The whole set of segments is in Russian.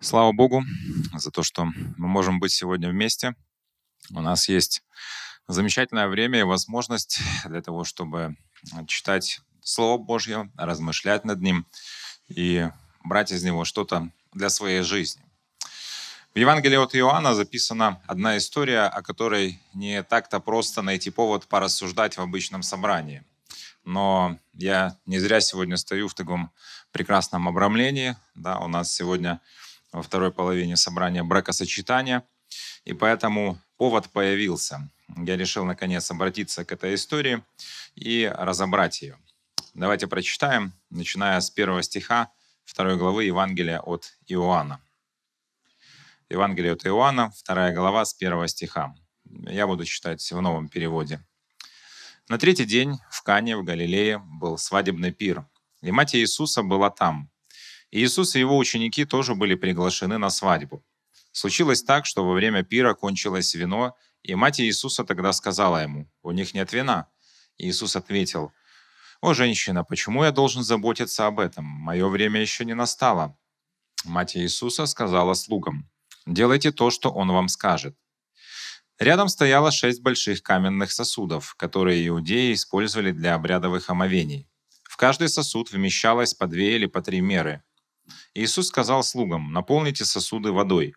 Слава Богу за то, что мы можем быть сегодня вместе. У нас есть замечательное время и возможность для того, чтобы читать Слово Божье, размышлять над ним и брать из него что-то для своей жизни. В Евангелии от Иоанна записана одна история, о которой не так-то просто найти повод порассуждать в обычном собрании. Но я не зря сегодня стою в таком прекрасном обрамлении. Да, у нас сегодня во второй половине собрания бракосочетания. И поэтому повод появился. Я решил, наконец, обратиться к этой истории и разобрать ее. Давайте прочитаем, начиная с первого стиха второй главы Евангелия от Иоанна. Евангелие от Иоанна, вторая глава с первого стиха. Я буду читать в новом переводе. На третий день в Кане в Галилее был свадебный пир, и мать Иисуса была там – Иисус и его ученики тоже были приглашены на свадьбу. Случилось так, что во время пира кончилось вино, и мать Иисуса тогда сказала ему, «У них нет вина». Иисус ответил, «О, женщина, почему я должен заботиться об этом? Мое время еще не настало». Мать Иисуса сказала слугам, «Делайте то, что он вам скажет». Рядом стояло шесть больших каменных сосудов, которые иудеи использовали для обрядовых омовений. В каждый сосуд вмещалось по две или по три меры, Иисус сказал слугам, наполните сосуды водой.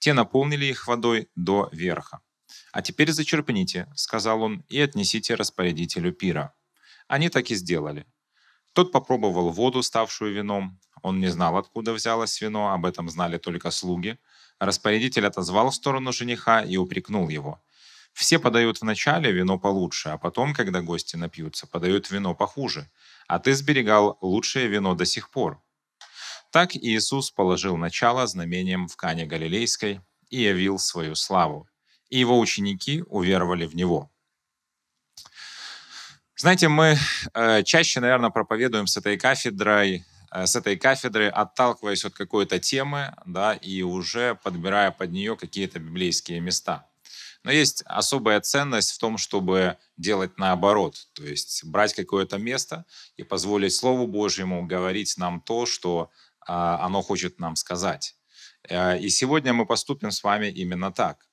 Те наполнили их водой до верха. «А теперь зачерпните», — сказал он, — «и отнесите распорядителю пира». Они так и сделали. Тот попробовал воду, ставшую вином. Он не знал, откуда взялось вино, об этом знали только слуги. Распорядитель отозвал в сторону жениха и упрекнул его. Все подают вначале вино получше, а потом, когда гости напьются, подают вино похуже. А ты сберегал лучшее вино до сих пор. Так Иисус положил начало знамением в Кане Галилейской и явил свою славу, и его ученики уверовали в него. Знаете, мы э, чаще, наверное, проповедуем с этой кафедрой э, с этой кафедры, отталкиваясь от какой-то темы, да, и уже подбирая под нее какие-то библейские места. Но есть особая ценность в том, чтобы делать наоборот, то есть брать какое-то место и позволить Слову Божьему говорить нам то, что а, оно хочет нам сказать. Э, и сегодня мы поступим с вами именно так.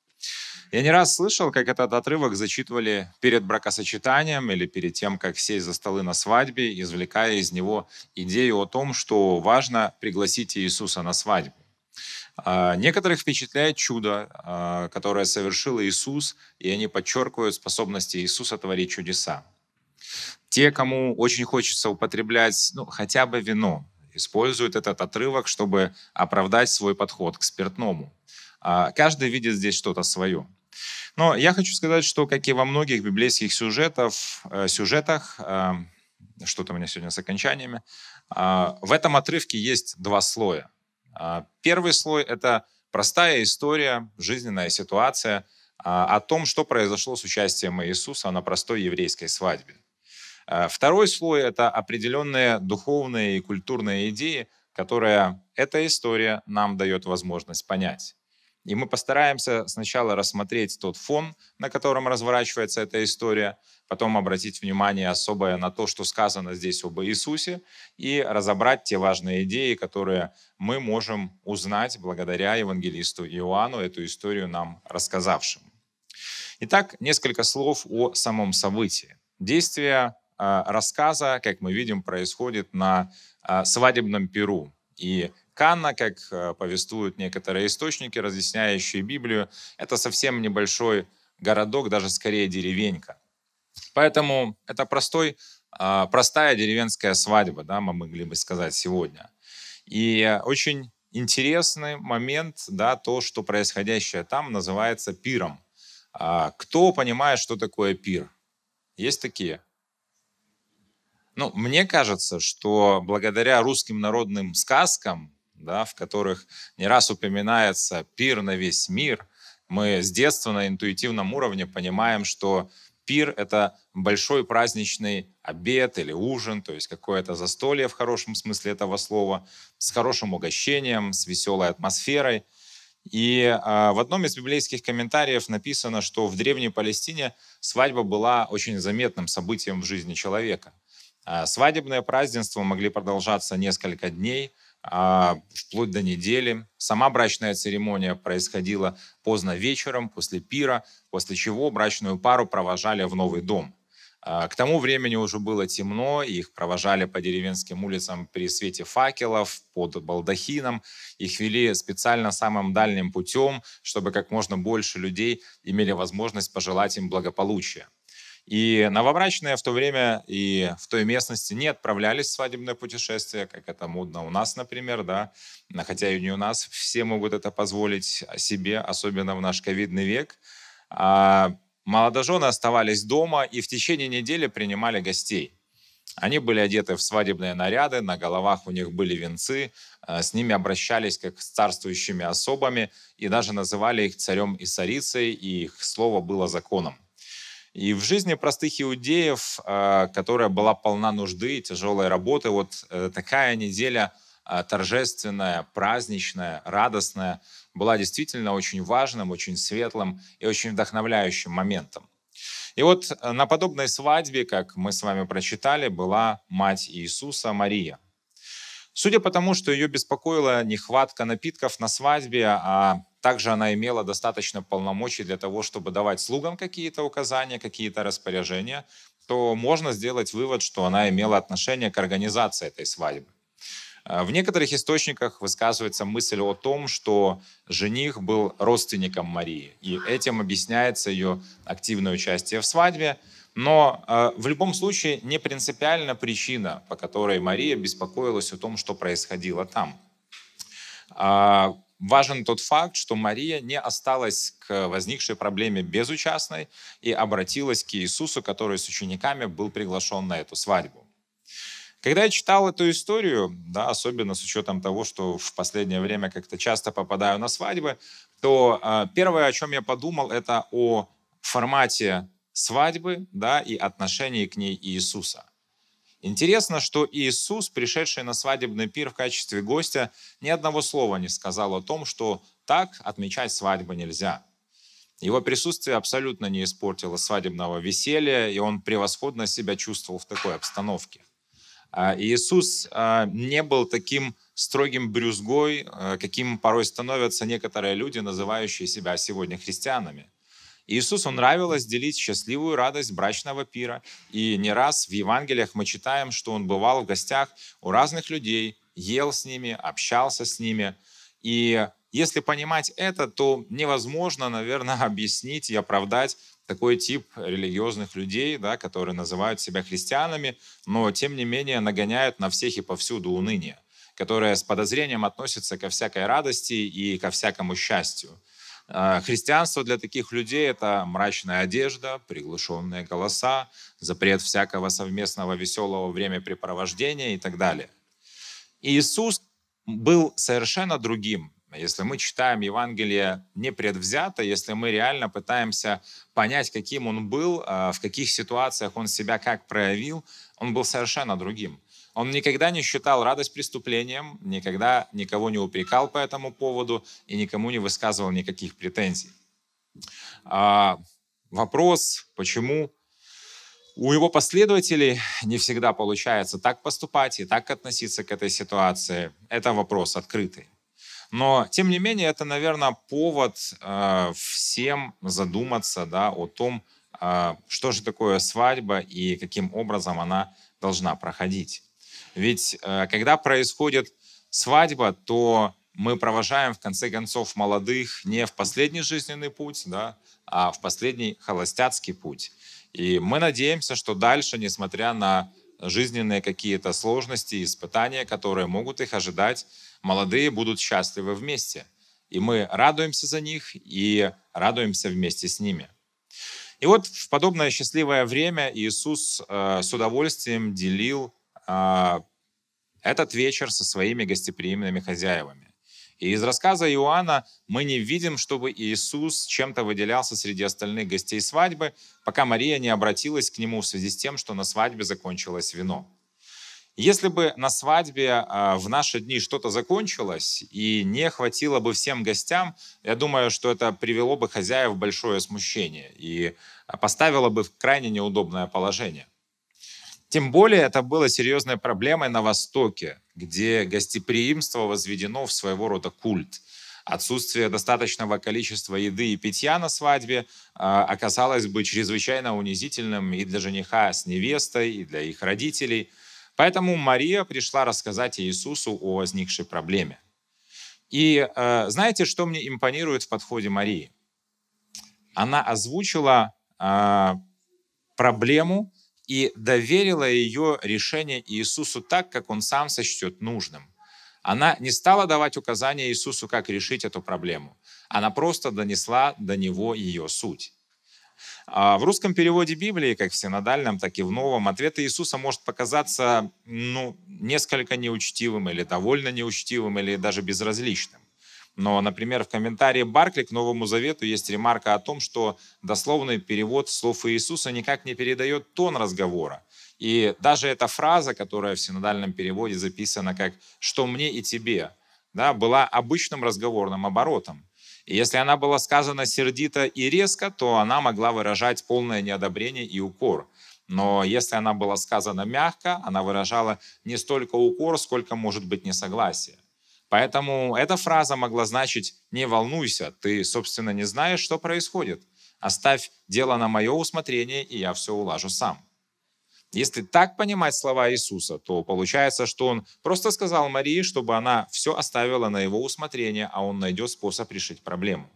Я не раз слышал, как этот отрывок зачитывали перед бракосочетанием или перед тем, как сесть за столы на свадьбе, извлекая из него идею о том, что важно пригласить Иисуса на свадьбу. А, некоторых впечатляет чудо, а, которое совершил Иисус, и они подчеркивают способности Иисуса творить чудеса. Те, кому очень хочется употреблять ну, хотя бы вино, используют этот отрывок, чтобы оправдать свой подход к спиртному. А, каждый видит здесь что-то свое. Но я хочу сказать, что, как и во многих библейских сюжетов, э, сюжетах, э, что-то у меня сегодня с окончаниями, а, в этом отрывке есть два слоя. А, первый слой — это простая история, жизненная ситуация о том, что произошло с участием Иисуса на простой еврейской свадьбе. Э, второй слой — это определенные духовные и культурные идеи, которые эта история нам дает возможность понять. И мы постараемся сначала рассмотреть тот фон, на котором разворачивается эта история, потом обратить внимание особое на то, что сказано здесь об Иисусе, и разобрать те важные идеи, которые мы можем узнать благодаря евангелисту Иоанну, эту историю нам рассказавшему. Итак, несколько слов о самом событии. Действие а, рассказа, как мы видим, происходит на а, свадебном Перу. И Канна, как а, повествуют некоторые источники, разъясняющие Библию, это совсем небольшой городок, даже скорее деревенька. Поэтому это простой, простая деревенская свадьба, да, мы могли бы сказать сегодня. И очень интересный момент, да, то, что происходящее там называется пиром. Кто понимает, что такое пир? Есть такие? Ну, мне кажется, что благодаря русским народным сказкам, да, в которых не раз упоминается пир на весь мир, мы с детства на интуитивном уровне понимаем, что пир — это большой праздничный обед или ужин, то есть какое-то застолье в хорошем смысле этого слова, с хорошим угощением, с веселой атмосферой. И э, в одном из библейских комментариев написано, что в Древней Палестине свадьба была очень заметным событием в жизни человека — а свадебное празднество могли продолжаться несколько дней, а, вплоть до недели. Сама брачная церемония происходила поздно вечером, после пира, после чего брачную пару провожали в новый дом. А, к тому времени уже было темно, их провожали по деревенским улицам при свете факелов, под балдахином. Их вели специально самым дальним путем, чтобы как можно больше людей имели возможность пожелать им благополучия. И новобрачные в то время и в той местности не отправлялись в свадебное путешествие, как это модно у нас, например, да, хотя и не у нас, все могут это позволить себе, особенно в наш ковидный век. А молодожены оставались дома и в течение недели принимали гостей. Они были одеты в свадебные наряды, на головах у них были венцы, а, с ними обращались как с царствующими особами и даже называли их царем и царицей, и их слово было законом. И в жизни простых иудеев, а, которая была полна нужды и тяжелой работы, вот э, такая неделя а, торжественная, праздничная, радостная была действительно очень важным, очень светлым и очень вдохновляющим моментом. И вот э, на подобной свадьбе, как мы с вами прочитали, была мать Иисуса Мария. Судя по тому, что ее беспокоила нехватка напитков на свадьбе, а также она имела достаточно полномочий для того, чтобы давать слугам какие-то указания, какие-то распоряжения, то можно сделать вывод, что она имела отношение к организации этой свадьбы. Э, в некоторых источниках высказывается мысль о том, что жених был родственником Марии, и этим объясняется ее активное участие в свадьбе. Но э, в любом случае не принципиальна причина, по которой Мария беспокоилась о том, что происходило там. А, важен тот факт, что Мария не осталась к возникшей проблеме безучастной и обратилась к Иисусу, который с учениками был приглашен на эту свадьбу. Когда я читал эту историю, да, особенно с учетом того, что в последнее время как-то часто попадаю на свадьбы, то э, первое, о чем я подумал, это о формате свадьбы да, и отношении к ней Иисуса. Интересно, что Иисус, пришедший на свадебный пир в качестве гостя, ни одного слова не сказал о том, что так отмечать свадьбу нельзя. Его присутствие абсолютно не испортило свадебного веселья, и он превосходно себя чувствовал в такой обстановке. А Иисус а, не был таким строгим брюзгой, а, каким порой становятся некоторые люди, называющие себя сегодня христианами. Иисусу нравилось делить счастливую радость брачного пира, и не раз в Евангелиях мы читаем, что он бывал в гостях у разных людей, ел с ними, общался с ними. И если понимать это, то невозможно, наверное, объяснить и оправдать такой тип религиозных людей, да, которые называют себя христианами, но тем не менее нагоняют на всех и повсюду уныние, которое с подозрением относится ко всякой радости и ко всякому счастью. А, христианство для таких людей – это мрачная одежда, приглушенные голоса, запрет всякого совместного веселого времяпрепровождения и так далее. И Иисус был совершенно другим. Если мы читаем Евангелие непредвзято, если мы реально пытаемся понять, каким он был, а, в каких ситуациях он себя как проявил, он был совершенно другим. Он никогда не считал радость преступлением, никогда никого не упрекал по этому поводу и никому не высказывал никаких претензий. А вопрос, почему у его последователей не всегда получается так поступать и так относиться к этой ситуации, это вопрос открытый. Но, тем не менее, это, наверное, повод э, всем задуматься да, о том, э, что же такое свадьба и каким образом она должна проходить. Ведь э, когда происходит свадьба, то мы провожаем, в конце концов, молодых не в последний жизненный путь, да, а в последний холостяцкий путь. И мы надеемся, что дальше, несмотря на жизненные какие-то сложности, испытания, которые могут их ожидать, молодые будут счастливы вместе. И мы радуемся за них и радуемся вместе с ними. И вот в подобное счастливое время Иисус э, с удовольствием делил а, этот вечер со своими гостеприимными хозяевами. И из рассказа Иоанна мы не видим, чтобы Иисус чем-то выделялся среди остальных гостей свадьбы, пока Мария не обратилась к нему в связи с тем, что на свадьбе закончилось вино. Если бы на свадьбе а, в наши дни что-то закончилось и не хватило бы всем гостям, я думаю, что это привело бы хозяев в большое смущение и поставило бы в крайне неудобное положение. Тем более это было серьезной проблемой на Востоке, где гостеприимство возведено в своего рода культ. Отсутствие достаточного количества еды и питья на свадьбе а, оказалось бы чрезвычайно унизительным и для жениха с невестой, и для их родителей. Поэтому Мария пришла рассказать Иисусу о возникшей проблеме. И э, знаете, что мне импонирует в подходе Марии? Она озвучила э, проблему, и доверила ее решение Иисусу так, как он сам сочтет нужным. Она не стала давать указания Иисусу, как решить эту проблему. Она просто донесла до него ее суть. А, в русском переводе Библии, как в синодальном, так и в новом, ответ Иисуса может показаться ну, несколько неучтивым или довольно неучтивым, или даже безразличным. Но, например, в комментарии Баркли к Новому Завету есть ремарка о том, что дословный перевод слов Иисуса никак не передает тон разговора. И даже эта фраза, которая в синодальном переводе записана как «что мне и тебе», да, была обычным разговорным оборотом. И если она была сказана сердито и резко, то она могла выражать полное неодобрение и укор. Но если она была сказана мягко, она выражала не столько укор, сколько, может быть, несогласие. Поэтому эта фраза могла значить «не волнуйся, ты, собственно, не знаешь, что происходит. Оставь дело на мое усмотрение, и я все улажу сам». Если так понимать слова Иисуса, то получается, что Он просто сказал Марии, чтобы она все оставила на Его усмотрение, а Он найдет способ решить проблему.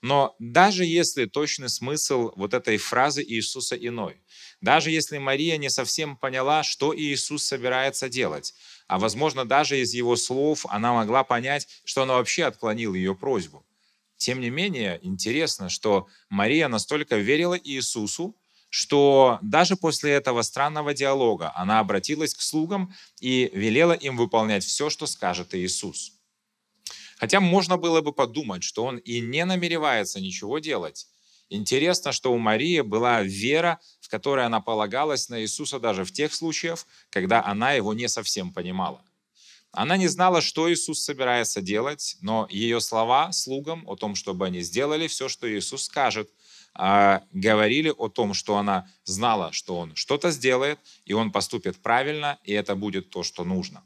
Но даже если точный смысл вот этой фразы Иисуса иной, даже если Мария не совсем поняла, что Иисус собирается делать, а возможно даже из его слов она могла понять, что он вообще отклонил ее просьбу. Тем не менее, интересно, что Мария настолько верила Иисусу, что даже после этого странного диалога она обратилась к слугам и велела им выполнять все, что скажет Иисус. Хотя можно было бы подумать, что он и не намеревается ничего делать. Интересно, что у Марии была вера, в которой она полагалась на Иисуса даже в тех случаях, когда она его не совсем понимала. Она не знала, что Иисус собирается делать, но ее слова слугам о том, чтобы они сделали все, что Иисус скажет, а, говорили о том, что она знала, что он что-то сделает, и он поступит правильно, и это будет то, что нужно.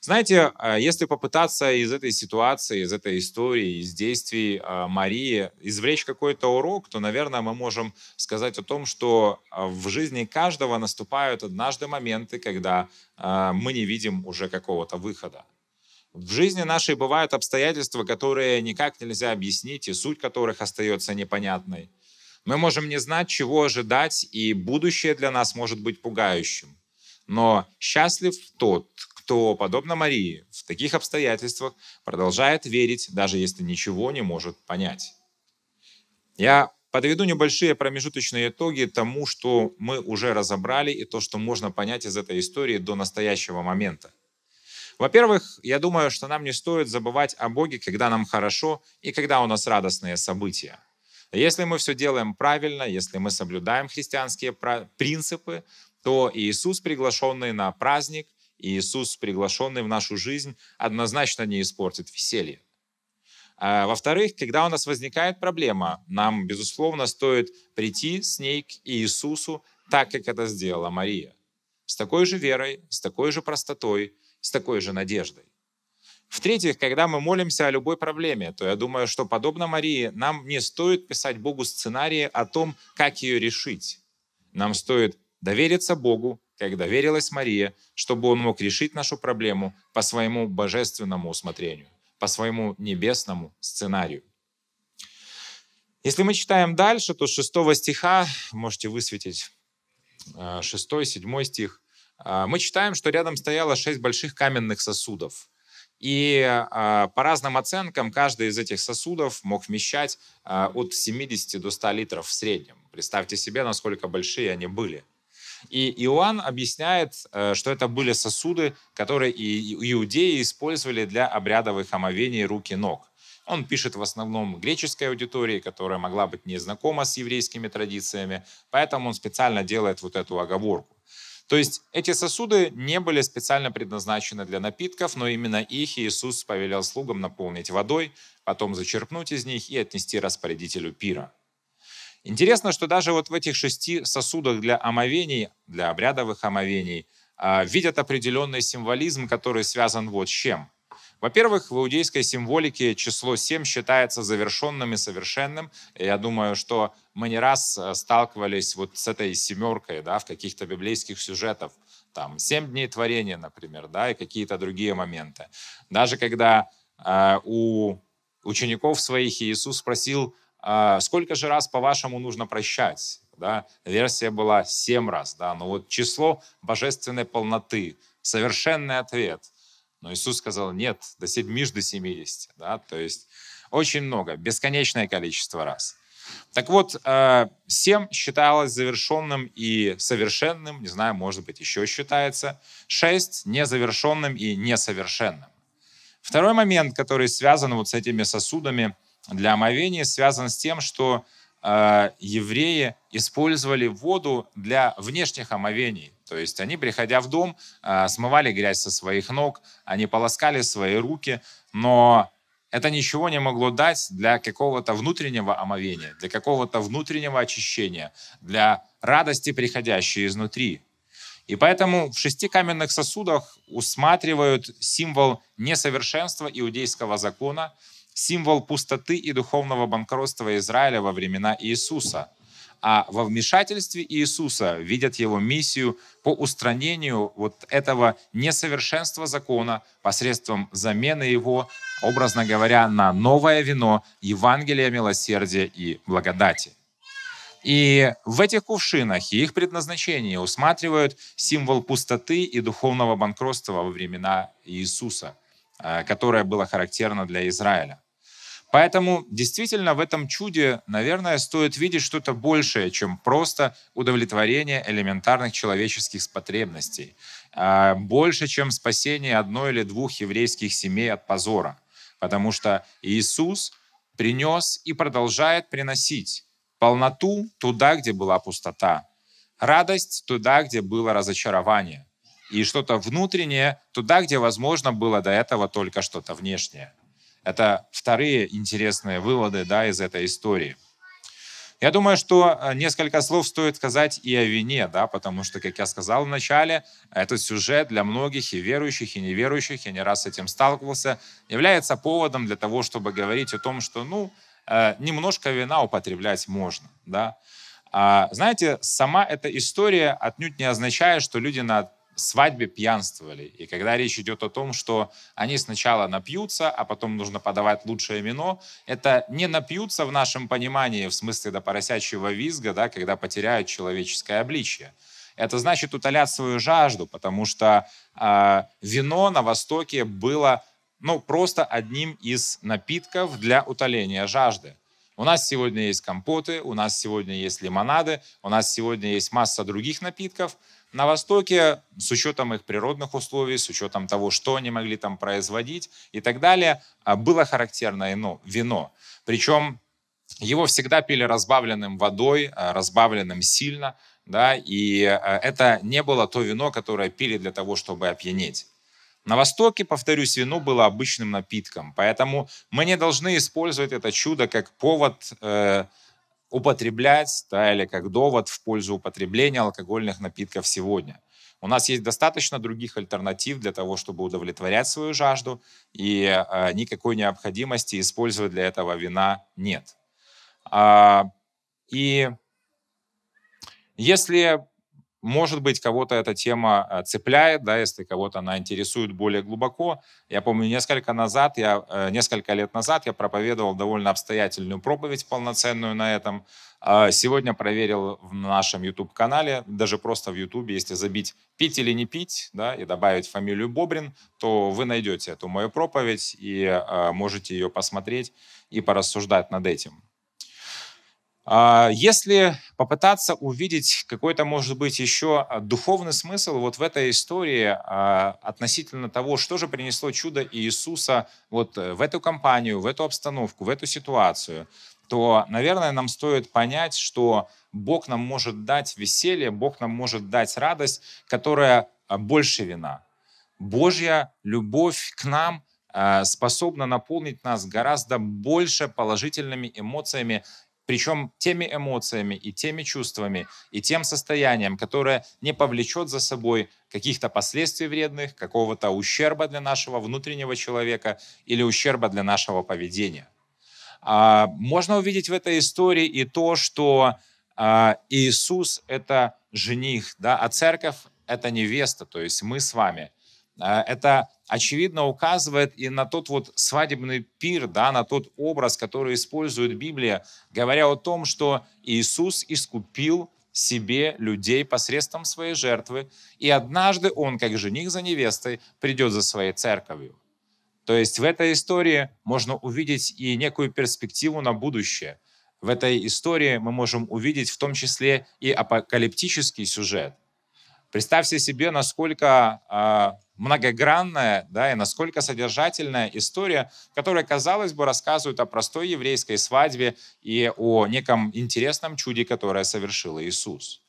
Знаете, а, если попытаться из этой ситуации, из этой истории, из действий а, Марии извлечь какой-то урок, то, наверное, мы можем сказать о том, что а, в жизни каждого наступают однажды моменты, когда мы не видим уже какого-то выхода. В жизни нашей бывают обстоятельства, которые никак нельзя объяснить, и суть которых остается непонятной. Мы можем не знать, чего ожидать, и будущее для нас может быть пугающим. Но счастлив тот, кто, подобно Марии, в таких обстоятельствах продолжает верить, даже если ничего не может понять. Я подведу небольшие промежуточные итоги тому, что мы уже разобрали и то, что можно понять из этой истории до настоящего момента. Во-первых, я думаю, что нам не стоит забывать о Боге, когда нам хорошо и когда у нас радостные события. Если мы все делаем правильно, если мы соблюдаем христианские принципы, то Иисус, приглашенный на праздник, Иисус, приглашенный в нашу жизнь, однозначно не испортит веселье. А, во-вторых, когда у нас возникает проблема, нам, безусловно, стоит прийти с ней к Иисусу так, как это сделала Мария. С такой же верой, с такой же простотой, с такой же надеждой. В-третьих, когда мы молимся о любой проблеме, то я думаю, что, подобно Марии, нам не стоит писать Богу сценарии о том, как ее решить. Нам стоит довериться Богу, когда верилась Мария, чтобы он мог решить нашу проблему по своему божественному усмотрению, по своему небесному сценарию. Если мы читаем дальше, то с 6 стиха, можете высветить 6, э, 7 стих, э, мы читаем, что рядом стояло 6 больших каменных сосудов. И э, по разным оценкам каждый из этих сосудов мог вмещать от 70 до 100 литров в среднем. Представьте себе, насколько большие они были – и Иоанн объясняет, э, что это были сосуды, которые и иудеи использовали для обрядовых омовений рук и ног. Он пишет в основном греческой аудитории, которая могла быть не знакома с еврейскими традициями, поэтому он специально делает вот эту оговорку. То есть эти сосуды не были специально предназначены для напитков, но именно их Иисус повелел слугам наполнить водой, потом зачерпнуть из них и отнести распорядителю пира. Интересно, что даже вот в этих шести сосудах для омовений, для обрядовых омовений, а, видят определенный символизм, который связан вот с чем. Во-первых, в иудейской символике число 7 считается завершенным и совершенным. Я думаю, что мы не раз э, сталкивались вот с этой семеркой да, в каких-то библейских сюжетах. Там 7 дней творения, например, да, и какие-то другие моменты. Даже когда э, у учеников своих Иисус спросил, а, сколько же раз, по-вашему, нужно прощать? Да? Версия была семь раз. Да? Но ну вот число божественной полноты, совершенный ответ. Но Иисус сказал, нет, до 7 до 70. Да? То есть очень много, бесконечное количество раз. Так вот, а, семь считалось завершенным и совершенным, не знаю, может быть, еще считается. шесть незавершенным и несовершенным. Второй момент, который связан вот с этими сосудами — для омовения связан с тем, что э, евреи использовали воду для внешних омовений. То есть они, приходя в дом, э, смывали грязь со своих ног, они полоскали свои руки, но это ничего не могло дать для какого-то внутреннего омовения, для какого-то внутреннего очищения, для радости, приходящей изнутри. И поэтому в шести каменных сосудах усматривают символ несовершенства иудейского закона – символ пустоты и духовного банкротства Израиля во времена Иисуса. А во вмешательстве Иисуса видят его миссию по устранению вот этого несовершенства закона посредством замены его, образно говоря, на новое вино Евангелия милосердия и благодати. И в этих кувшинах и их предназначении усматривают символ пустоты и духовного банкротства во времена Иисуса, а, которое было характерно для Израиля. Поэтому действительно в этом чуде, наверное, стоит видеть что-то большее, чем просто удовлетворение элементарных человеческих потребностей. А, больше, чем спасение одной или двух еврейских семей от позора. Потому что Иисус принес и продолжает приносить полноту туда, где была пустота, радость туда, где было разочарование, и что-то внутреннее туда, где, возможно, было до этого только что-то внешнее. Это вторые интересные выводы да, из этой истории. Я думаю, что э, несколько слов стоит сказать и о вине, да, потому что, как я сказал в начале, этот сюжет для многих и верующих, и неверующих, я не раз с этим сталкивался, является поводом для того, чтобы говорить о том, что, ну, э, немножко вина употреблять можно, да. А, знаете, сама эта история отнюдь не означает, что люди на свадьбе пьянствовали. И когда речь идет о том, что они сначала напьются, а потом нужно подавать лучшее вино, это не напьются в нашем понимании, в смысле до поросячьего визга, да, когда потеряют человеческое обличье. Это значит утолять свою жажду, потому что э, вино на Востоке было ну, просто одним из напитков для утоления жажды. У нас сегодня есть компоты, у нас сегодня есть лимонады, у нас сегодня есть масса других напитков – на Востоке, с учетом их природных условий, с учетом того, что они могли там производить и так далее, а, было характерно вино. Причем его всегда пили разбавленным водой, а, разбавленным сильно, да, и а, это не было то вино, которое пили для того, чтобы опьянеть. На Востоке, повторюсь, вино было обычным напитком, поэтому мы не должны использовать это чудо как повод э, употреблять стали как довод в пользу употребления алкогольных напитков сегодня. У нас есть достаточно других альтернатив для того, чтобы удовлетворять свою жажду, и э, никакой необходимости использовать для этого вина нет. А, и если может быть, кого-то эта тема э, цепляет, да, если кого-то она интересует более глубоко. Я помню, несколько, назад я, э, несколько лет назад я проповедовал довольно обстоятельную проповедь, полноценную на этом. А сегодня проверил в нашем YouTube-канале, даже просто в YouTube, если забить «пить или не пить» да, и добавить фамилию Бобрин, то вы найдете эту мою проповедь и э, можете ее посмотреть и порассуждать над этим. А если попытаться увидеть какой-то, может быть, еще а, духовный смысл вот в этой истории а, относительно того, что же принесло чудо Иисуса вот э, в эту компанию, в эту обстановку, в эту ситуацию, то, наверное, нам стоит понять, что Бог нам может дать веселье, Бог нам может дать радость, которая больше вина. Божья любовь к нам – способна наполнить нас гораздо больше положительными эмоциями причем теми эмоциями и теми чувствами и тем состоянием, которое не повлечет за собой каких-то последствий вредных, какого-то ущерба для нашего внутреннего человека или ущерба для нашего поведения. А, можно увидеть в этой истории и то, что а, Иисус — это жених, да, а церковь — это невеста, то есть мы с вами — Э, это очевидно указывает и на тот вот свадебный пир, да, на тот образ, который использует Библия, говоря о том, что Иисус искупил себе людей посредством своей жертвы, и однажды он, как жених за невестой, придет за своей церковью. То есть в этой истории можно увидеть и некую перспективу на будущее. В этой истории мы можем увидеть в том числе и апокалиптический сюжет – Представьте себе, насколько э, многогранная да, и насколько содержательная история, которая, казалось бы, рассказывает о простой еврейской свадьбе и о неком интересном чуде, которое совершил Иисус.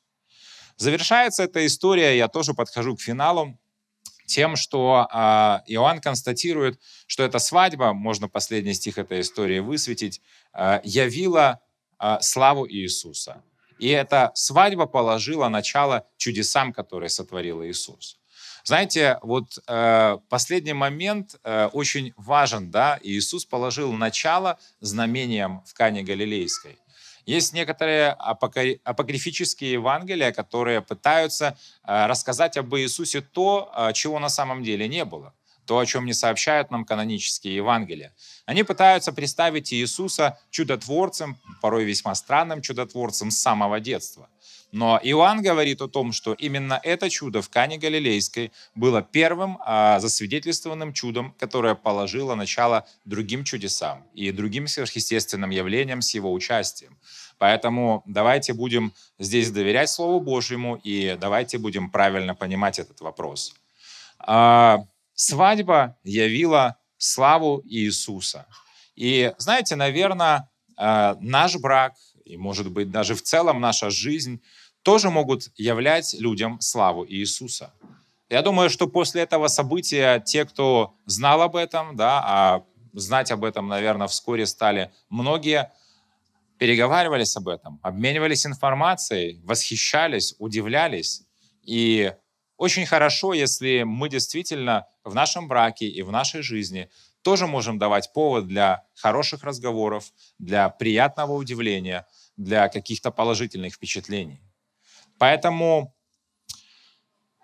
Завершается эта история, я тоже подхожу к финалу, тем, что э, Иоанн констатирует, что эта свадьба, можно последний стих этой истории высветить, э, явила э, славу Иисуса. И эта свадьба положила начало чудесам, которые сотворил Иисус. Знаете, вот э, последний момент э, очень важен, да, Иисус положил начало знамением в Кане Галилейской. Есть некоторые апокрифические Евангелия, которые пытаются э, рассказать об Иисусе то, э, чего на самом деле не было то, о чем не сообщают нам канонические Евангелия. Они пытаются представить Иисуса чудотворцем, порой весьма странным чудотворцем с самого детства. Но Иоанн говорит о том, что именно это чудо в Кане Галилейской было первым а, засвидетельствованным чудом, которое положило начало другим чудесам и другим сверхъестественным явлениям с его участием. Поэтому давайте будем здесь доверять Слову Божьему и давайте будем правильно понимать этот вопрос. А, свадьба явила славу Иисуса. И знаете, наверное, э, наш брак, и, может быть, даже в целом наша жизнь тоже могут являть людям славу Иисуса. Я думаю, что после этого события те, кто знал об этом, да, а знать об этом, наверное, вскоре стали многие, переговаривались об этом, обменивались информацией, восхищались, удивлялись. И очень хорошо, если мы действительно в нашем браке и в нашей жизни тоже можем давать повод для хороших разговоров, для приятного удивления, для каких-то положительных впечатлений. Поэтому,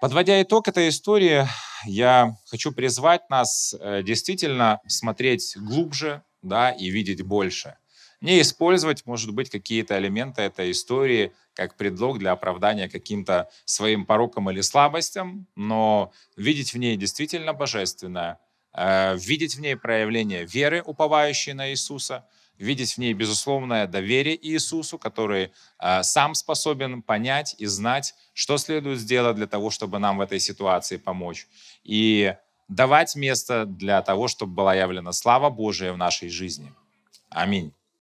подводя итог этой истории, я хочу призвать нас э, действительно смотреть глубже да, и видеть больше – не использовать, может быть, какие-то элементы этой истории как предлог для оправдания каким-то своим порокам или слабостям, но видеть в ней действительно божественное, э, видеть в ней проявление веры, уповающей на Иисуса, видеть в ней безусловное доверие Иисусу, который э, сам способен понять и знать, что следует сделать для того, чтобы нам в этой ситуации помочь. И давать место для того, чтобы была явлена слава Божия в нашей жизни. Аминь.